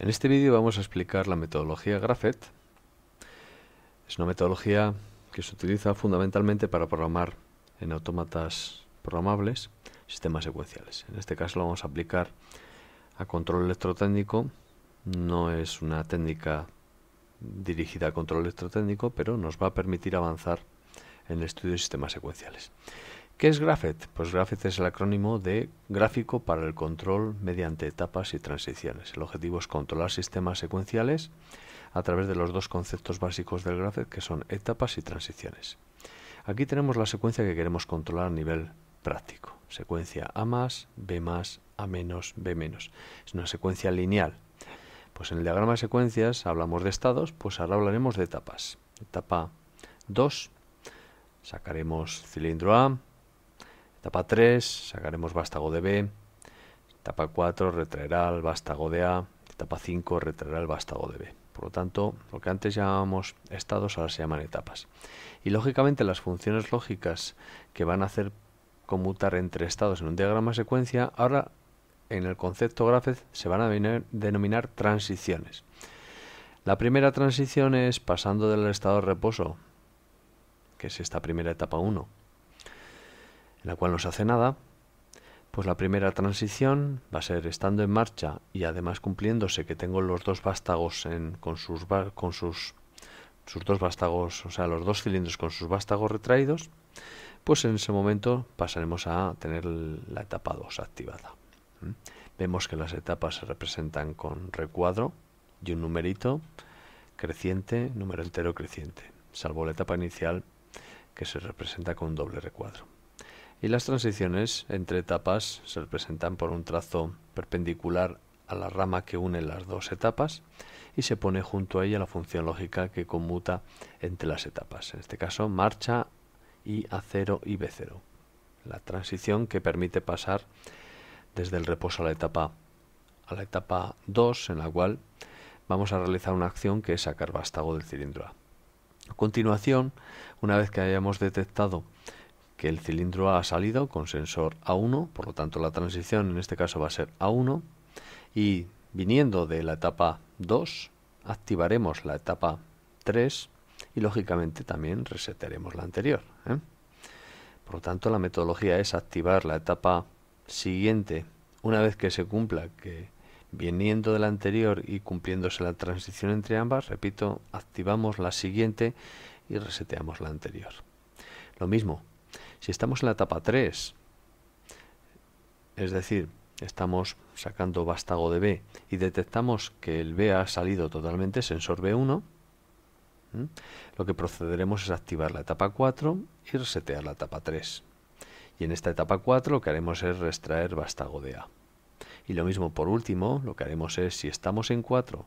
En este vídeo vamos a explicar la metodología Graphet. Es una metodología que se utiliza fundamentalmente para programar en autómatas programables sistemas secuenciales. En este caso lo vamos a aplicar a control electrotécnico. No es una técnica dirigida a control electrotécnico, pero nos va a permitir avanzar en el estudio de sistemas secuenciales. ¿Qué es GRAFET? Pues GRAFET es el acrónimo de Gráfico para el Control mediante Etapas y Transiciones. El objetivo es controlar sistemas secuenciales a través de los dos conceptos básicos del GRAFET que son etapas y transiciones. Aquí tenemos la secuencia que queremos controlar a nivel práctico. Secuencia A más, B A B Es una secuencia lineal. Pues en el diagrama de secuencias hablamos de estados, pues ahora hablaremos de etapas. Etapa 2, sacaremos cilindro A, Etapa 3, sacaremos vástago de B. Etapa 4, retraerá el vástago de A. Etapa 5, retraerá el vástago de B. Por lo tanto, lo que antes llamábamos estados ahora se llaman etapas. Y lógicamente las funciones lógicas que van a hacer conmutar entre estados en un diagrama secuencia, ahora en el concepto gráfico se van a denominar transiciones. La primera transición es pasando del estado de reposo, que es esta primera etapa 1, en la cual no se hace nada, pues la primera transición va a ser estando en marcha y además cumpliéndose que tengo los dos vástagos con, sus, con sus, sus dos vástagos, o sea, los dos cilindros con sus vástagos retraídos, pues en ese momento pasaremos a tener la etapa 2 activada. ¿Mm? Vemos que las etapas se representan con recuadro y un numerito creciente, número entero creciente, salvo la etapa inicial que se representa con doble recuadro y las transiciones entre etapas se representan por un trazo perpendicular a la rama que une las dos etapas y se pone junto a ella la función lógica que conmuta entre las etapas, en este caso marcha y A0 y B0, la transición que permite pasar desde el reposo a la etapa a la etapa 2 en la cual vamos a realizar una acción que es sacar vástago del cilindro A. A continuación, una vez que hayamos detectado que el cilindro ha salido con sensor A1, por lo tanto la transición en este caso va a ser A1 y viniendo de la etapa 2 activaremos la etapa 3 y lógicamente también resetaremos la anterior. ¿eh? Por lo tanto la metodología es activar la etapa siguiente una vez que se cumpla que viniendo de la anterior y cumpliéndose la transición entre ambas, repito, activamos la siguiente y reseteamos la anterior. Lo mismo, si estamos en la etapa 3, es decir, estamos sacando vástago de B y detectamos que el B ha salido totalmente sensor B1, lo que procederemos es activar la etapa 4 y resetear la etapa 3. Y en esta etapa 4 lo que haremos es retraer vástago de A. Y lo mismo por último, lo que haremos es, si estamos en 4,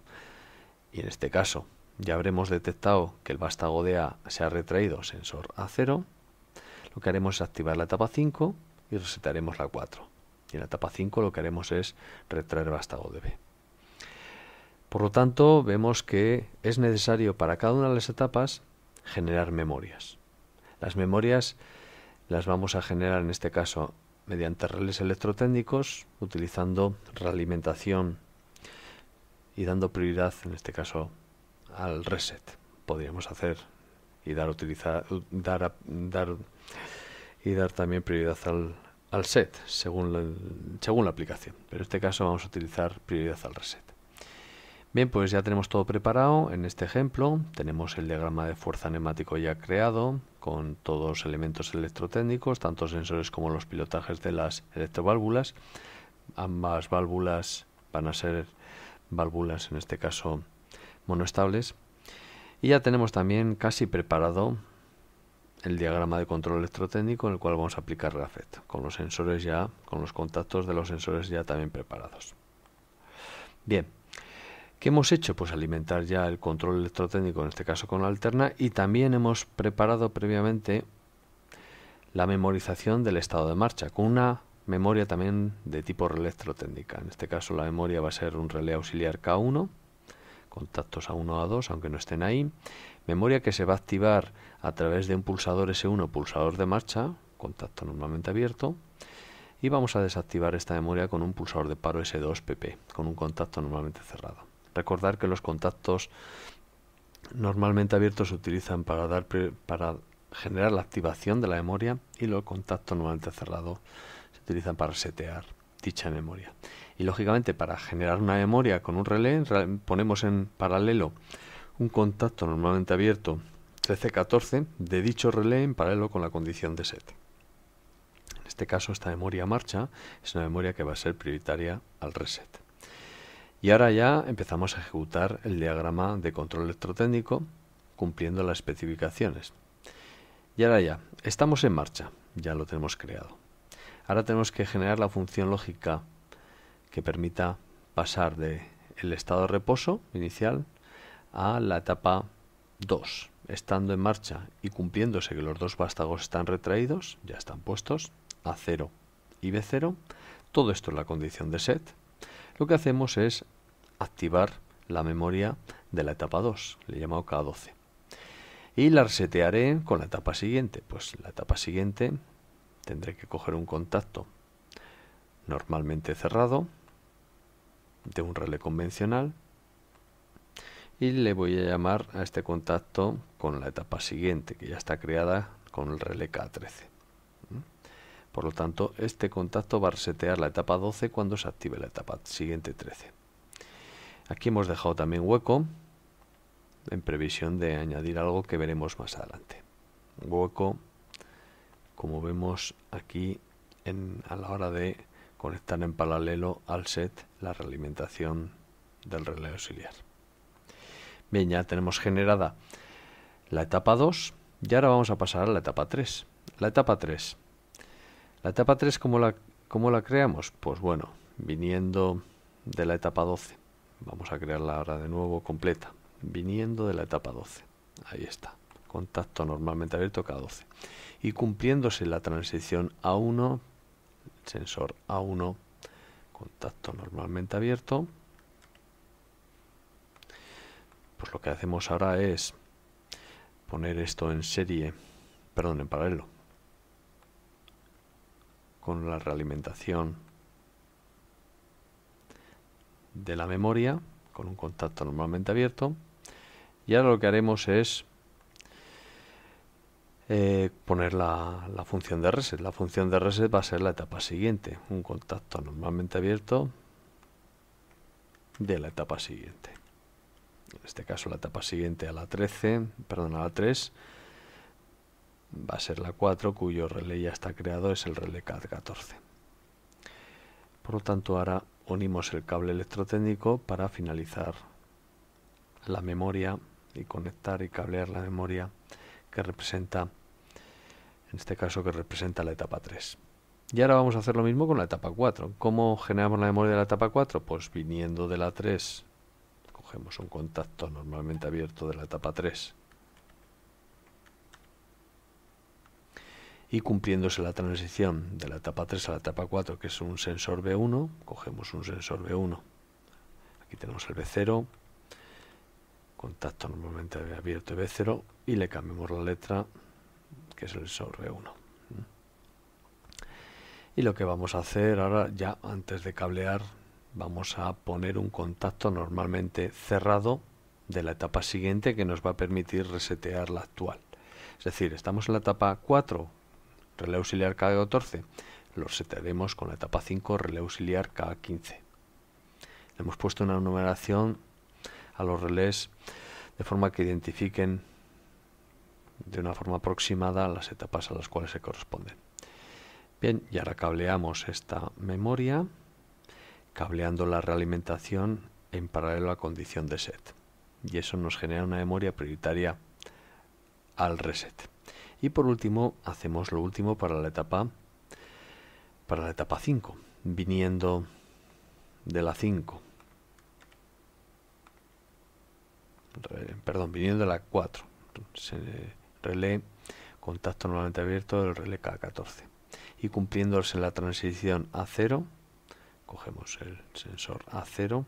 y en este caso ya habremos detectado que el vástago de A se ha retraído sensor A0, lo que haremos es activar la etapa 5 y resetaremos la 4. Y en la etapa 5 lo que haremos es retraer vástago de B. Por lo tanto, vemos que es necesario para cada una de las etapas generar memorias. Las memorias las vamos a generar en este caso mediante relés electrotécnicos, utilizando realimentación y dando prioridad, en este caso, al reset. Podríamos hacer y dar, utilizar, dar y dar también prioridad al, set según la, según la aplicación. Pero en este caso vamos a utilizar prioridad al reset. Bien, pues ya tenemos todo preparado. En este ejemplo tenemos el diagrama de fuerza neumático ya creado con todos los elementos electrotécnicos, tanto sensores como los pilotajes de las electroválvulas. Ambas válvulas van a ser válvulas, en este caso monoestables. Y ya tenemos también casi preparado el diagrama de control electrotécnico en el cual vamos a aplicar la FET con los sensores ya, con los contactos de los sensores ya también preparados. Bien, ¿qué hemos hecho? Pues alimentar ya el control electrotécnico, en este caso con la alterna, y también hemos preparado previamente la memorización del estado de marcha, con una memoria también de tipo electrotécnica. En este caso la memoria va a ser un relé auxiliar K1, contactos A1, A2, aunque no estén ahí, memoria que se va a activar a través de un pulsador S1, pulsador de marcha, contacto normalmente abierto, y vamos a desactivar esta memoria con un pulsador de paro S2 PP, con un contacto normalmente cerrado. Recordar que los contactos normalmente abiertos se utilizan para, dar, para generar la activación de la memoria y los contactos normalmente cerrados se utilizan para setear dicha memoria. Y lógicamente para generar una memoria con un relé ponemos en paralelo un contacto normalmente abierto c 14 de dicho relé en paralelo con la condición de set. En este caso esta memoria marcha es una memoria que va a ser prioritaria al reset. Y ahora ya empezamos a ejecutar el diagrama de control electrotécnico cumpliendo las especificaciones. Y ahora ya, estamos en marcha, ya lo tenemos creado. Ahora tenemos que generar la función lógica que permita pasar del el estado de reposo inicial a la etapa 2 estando en marcha y cumpliéndose que los dos vástagos están retraídos, ya están puestos, A0 y B0, todo esto es la condición de set, lo que hacemos es activar la memoria de la etapa 2, le he llamado K12. Y la resetearé con la etapa siguiente. Pues la etapa siguiente tendré que coger un contacto normalmente cerrado de un relé convencional y le voy a llamar a este contacto con la etapa siguiente que ya está creada con el relé K13. Por lo tanto, este contacto va a resetear la etapa 12 cuando se active la etapa siguiente 13. Aquí hemos dejado también hueco en previsión de añadir algo que veremos más adelante. Hueco, como vemos aquí a la hora de conectar en paralelo al set la realimentación del relé auxiliar. Bien, ya tenemos generada la etapa 2 y ahora vamos a pasar a la etapa 3. La etapa 3. La etapa 3, ¿cómo la, cómo la creamos? Pues bueno, viniendo de la etapa 12. Vamos a crearla ahora de nuevo completa. Viniendo de la etapa 12. Ahí está. Contacto normalmente abierto K12. Y cumpliéndose la transición A1, sensor A1, contacto normalmente abierto, pues lo que hacemos ahora es poner esto en serie, perdón, en paralelo, con la realimentación de la memoria, con un contacto normalmente abierto. Y ahora lo que haremos es eh, poner la, la, función de reset. La función de reset va a ser la etapa siguiente, un contacto normalmente abierto de la etapa siguiente en este caso la etapa siguiente a la 13, perdón, a la 3, va a ser la 4, cuyo relé ya está creado, es el relé cad 14 Por lo tanto, ahora unimos el cable electrotécnico para finalizar la memoria y conectar y cablear la memoria que representa, en este caso que representa la etapa 3. Y ahora vamos a hacer lo mismo con la etapa 4. ¿Cómo generamos la memoria de la etapa 4? Pues viniendo de la 3 Cogemos un contacto normalmente abierto de la etapa 3. Y cumpliéndose la transición de la etapa 3 a la etapa 4, que es un sensor B1, cogemos un sensor B1. Aquí tenemos el B0, contacto normalmente abierto B0 y le cambiamos la letra que es el sensor B1 ¿Mm? y lo que vamos a hacer ahora ya antes de cablear vamos a poner un contacto normalmente cerrado de la etapa siguiente que nos va a permitir resetear la actual. Es decir, estamos en la etapa 4, relé auxiliar k 14, lo resetearemos con la etapa 5, relé auxiliar k 15. Hemos puesto una numeración a los relés de forma que identifiquen de una forma aproximada las etapas a las cuales se corresponden. Bien, y ahora cableamos esta memoria cableando la realimentación en paralelo a condición de set. Y eso nos genera una memoria prioritaria al reset. Y por último, hacemos lo último para la etapa para la etapa 5, viniendo de la 5. Perdón, viniendo de la 4. Relé contacto normalmente abierto del relé K14. Y cumpliéndose la transición a 0 cogemos el sensor A0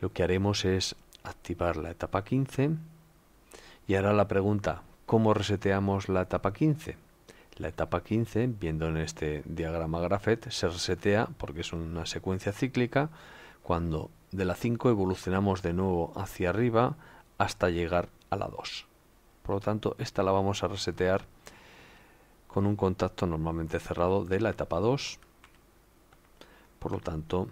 lo que haremos es activar la etapa 15 y ahora la pregunta ¿cómo reseteamos la etapa 15? la etapa 15 viendo en este diagrama grafet se resetea porque es una secuencia cíclica cuando de la 5 evolucionamos de nuevo hacia arriba hasta llegar a la 2 por lo tanto esta la vamos a resetear con un contacto normalmente cerrado de la etapa 2. Por lo tanto,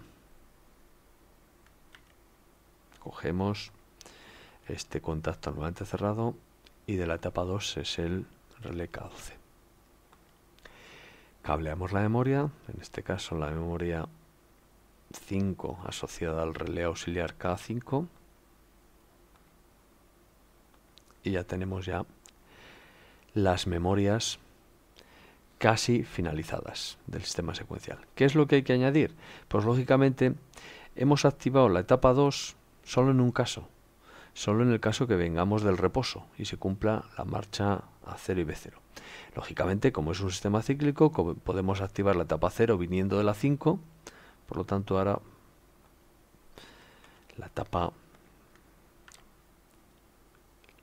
cogemos este contacto normalmente cerrado y de la etapa 2 es el relé k 12. Cableamos la memoria, en este caso la memoria 5 asociada al relé auxiliar K5 y ya tenemos ya las memorias casi finalizadas del sistema secuencial. ¿Qué es lo que hay que añadir? Pues lógicamente hemos activado la etapa 2 solo en un caso, solo en el caso que vengamos del reposo y se cumpla la marcha a 0 y B0. Lógicamente, como es un sistema cíclico, podemos activar la etapa 0 viniendo de la 5, por lo tanto ahora la etapa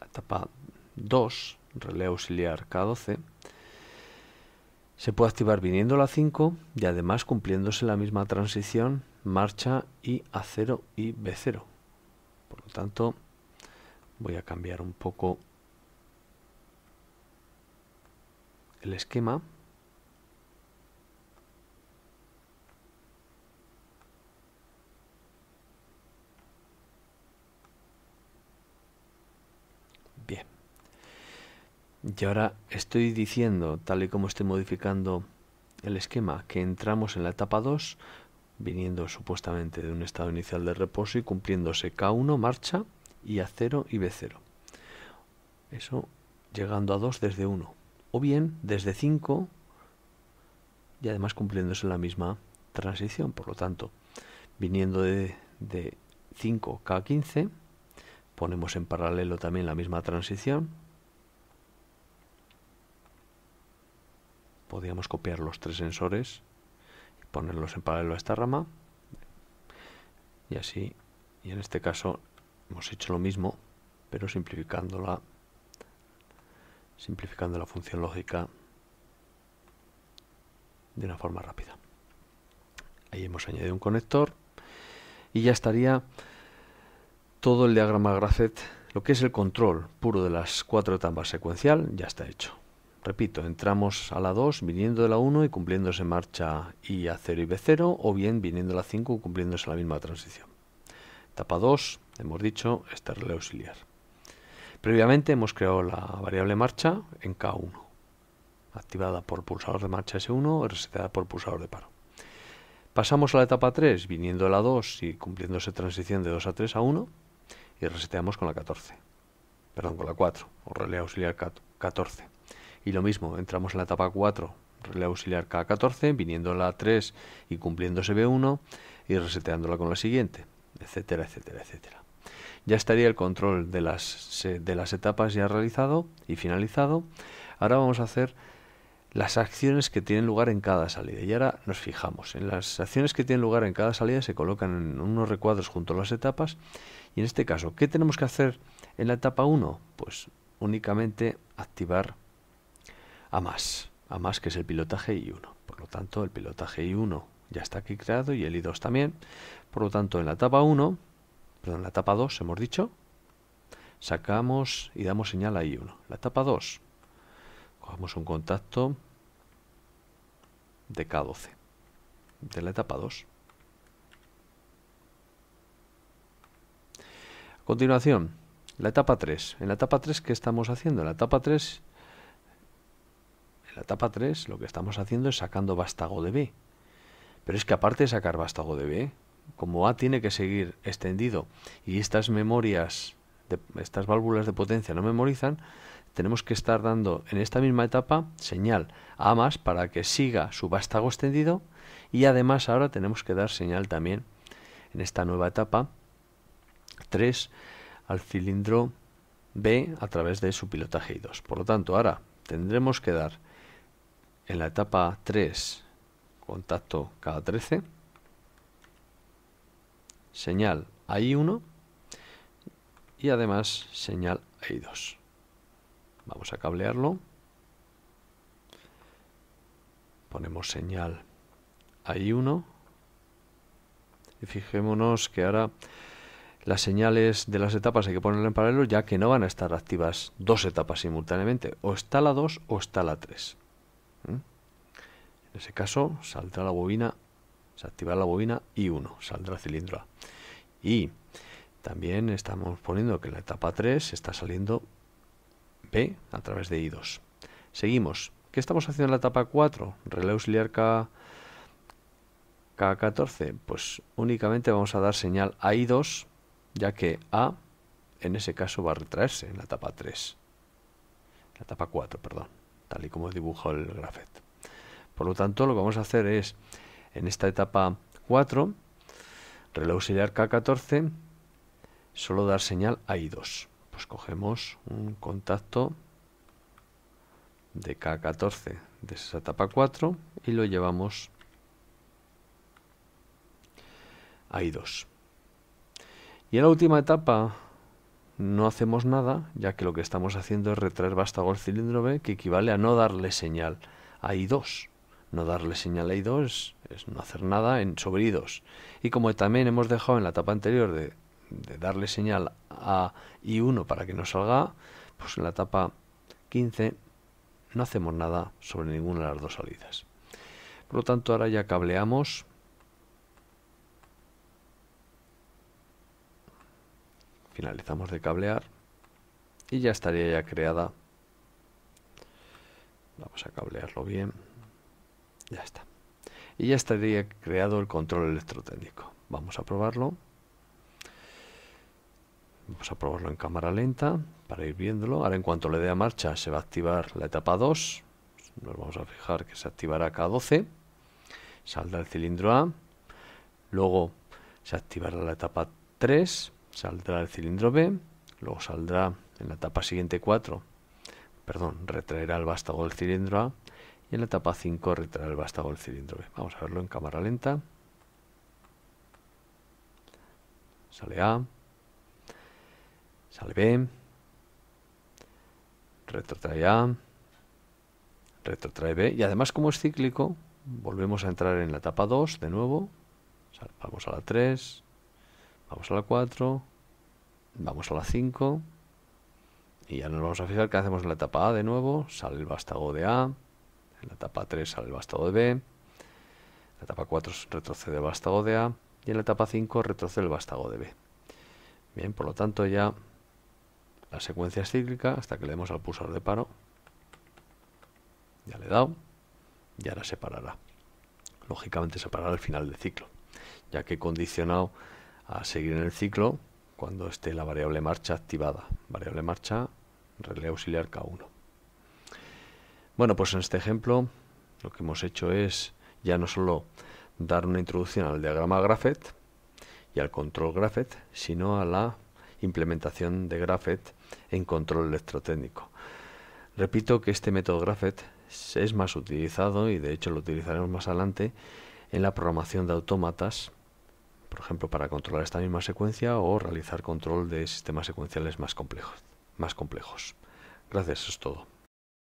la etapa 2, relé auxiliar K12, se puede activar viniendo la 5 y además cumpliéndose la misma transición marcha y A0 y B0. Por lo tanto, voy a cambiar un poco el esquema Y ahora estoy diciendo, tal y como estoy modificando el esquema, que entramos en la etapa 2, viniendo supuestamente de un estado inicial de reposo y cumpliéndose K1, marcha, y A0 y B0. Eso llegando a 2 desde 1. O bien desde 5 y además cumpliéndose la misma transición. Por lo tanto, viniendo de, de 5K15, ponemos en paralelo también la misma transición, podíamos copiar los tres sensores y ponerlos en paralelo a esta rama y así y en este caso hemos hecho lo mismo pero simplificando la simplificando la función lógica de una forma rápida ahí hemos añadido un conector y ya estaría todo el diagrama Gracet lo que es el control puro de las cuatro etapas secuencial ya está hecho Repito, entramos a la 2 viniendo de la 1 y cumpliéndose marcha y a 0 y B0, o bien viniendo a la 5 cumpliéndose la misma transición. Etapa 2, hemos dicho, este relé auxiliar. Previamente hemos creado la variable marcha en K1, activada por pulsador de marcha S1, y reseteada por pulsador de paro. Pasamos a la etapa 3, viniendo de la 2 y cumpliéndose transición de 2 a 3 a 1, y reseteamos con la 14, perdón, con la 4, o relé auxiliar 14. Y lo mismo, entramos en la etapa 4, le auxiliar K14, viniendo la 3 y cumpliéndose B1 y reseteándola con la siguiente, etcétera, etcétera, etcétera. Ya estaría el control de las, de las etapas ya realizado y finalizado. Ahora vamos a hacer las acciones que tienen lugar en cada salida. Y ahora nos fijamos. En las acciones que tienen lugar en cada salida se colocan en unos recuadros junto a las etapas. Y en este caso, ¿qué tenemos que hacer en la etapa 1? Pues únicamente activar a más, a más que es el pilotaje I1. Por lo tanto, el pilotaje I1 ya está aquí creado y el I2 también. Por lo tanto, en la etapa 1, perdón, en la etapa 2 hemos dicho, sacamos y damos señal a I1. La etapa 2, cogemos un contacto de K12, de la etapa 2. A continuación, la etapa 3. En la etapa 3, ¿qué estamos haciendo? En la etapa 3 la etapa 3 lo que estamos haciendo es sacando vástago de B. Pero es que aparte de sacar vástago de B, como A tiene que seguir extendido y estas memorias, de, estas válvulas de potencia no memorizan, tenemos que estar dando en esta misma etapa señal a más para que siga su vástago extendido y además ahora tenemos que dar señal también en esta nueva etapa 3 al cilindro B a través de su pilotaje I2. Por lo tanto, ahora tendremos que dar en la etapa 3 contacto cada 13 señal AI1 y además señal i 2 vamos a cablearlo ponemos señal i 1 y fijémonos que ahora las señales de las etapas hay que ponerlas en paralelo ya que no van a estar activas dos etapas simultáneamente o está la 2 o está la 3 en ese caso saldrá la bobina, se activará la bobina y 1, saldrá cilindro A. Y también estamos poniendo que en la etapa 3 está saliendo B a través de I2. Seguimos. ¿Qué estamos haciendo en la etapa 4? Relé auxiliar K, K14. Pues únicamente vamos a dar señal a I2, ya que A en ese caso va a retraerse en la etapa 3. La etapa 4, perdón tal y como dibujo el grafet. Por lo tanto, lo que vamos a hacer es, en esta etapa 4, reloj auxiliar K14, solo dar señal a I2. Pues cogemos un contacto de K14 de esa etapa 4 y lo llevamos a I2. Y en la última etapa no hacemos nada, ya que lo que estamos haciendo es retraer vástago al cilindro B, que equivale a no darle señal a I2. No darle señal a I2 es, no hacer nada en, sobre I2. Y como también hemos dejado en la etapa anterior de, de darle señal a I1 para que no salga, pues en la etapa 15 no hacemos nada sobre ninguna de las dos salidas. Por lo tanto, ahora ya cableamos finalizamos de cablear y ya estaría ya creada vamos a cablearlo bien ya está y ya estaría creado el control electrotécnico vamos a probarlo vamos a probarlo en cámara lenta para ir viéndolo ahora en cuanto le dé a marcha se va a activar la etapa 2 nos vamos a fijar que se activará k 12 saldrá el cilindro A luego se activará la etapa 3 saldrá el cilindro B, luego saldrá en la etapa siguiente 4, perdón, retraerá el vástago del cilindro A y en la etapa 5 retraerá el vástago del cilindro B. Vamos a verlo en cámara lenta. Sale A, sale B, retrotrae A, retrotrae B y además como es cíclico, volvemos a entrar en la etapa 2 de nuevo, vamos a la 3, Vamos a la 4. Vamos a la 5. Y ya nos vamos a fijar que hacemos en la etapa A de nuevo. Sale el vástago de A. En la etapa 3 sale el vástago de B. En la etapa 4 retrocede el vástago de A. Y en la etapa 5 retrocede el vástago de B. Bien, por lo tanto ya la secuencia es cíclica hasta que le demos al pulsador de paro. Ya le he dado. Y ahora se parará, Lógicamente se parará al final del ciclo. Ya que he condicionado a seguir en el ciclo cuando esté la variable marcha activada. Variable marcha, relé auxiliar K1. Bueno, pues en este ejemplo lo que hemos hecho es ya no solo dar una introducción al diagrama Graphet y al control Graphet, sino a la implementación de Graphet en control electrotécnico. Repito que este método Graphet es más utilizado y de hecho lo utilizaremos más adelante en la programación de autómatas por ejemplo, para controlar esta misma secuencia o realizar control de sistemas secuenciales más complejos. Más complejos. Gracias, es todo.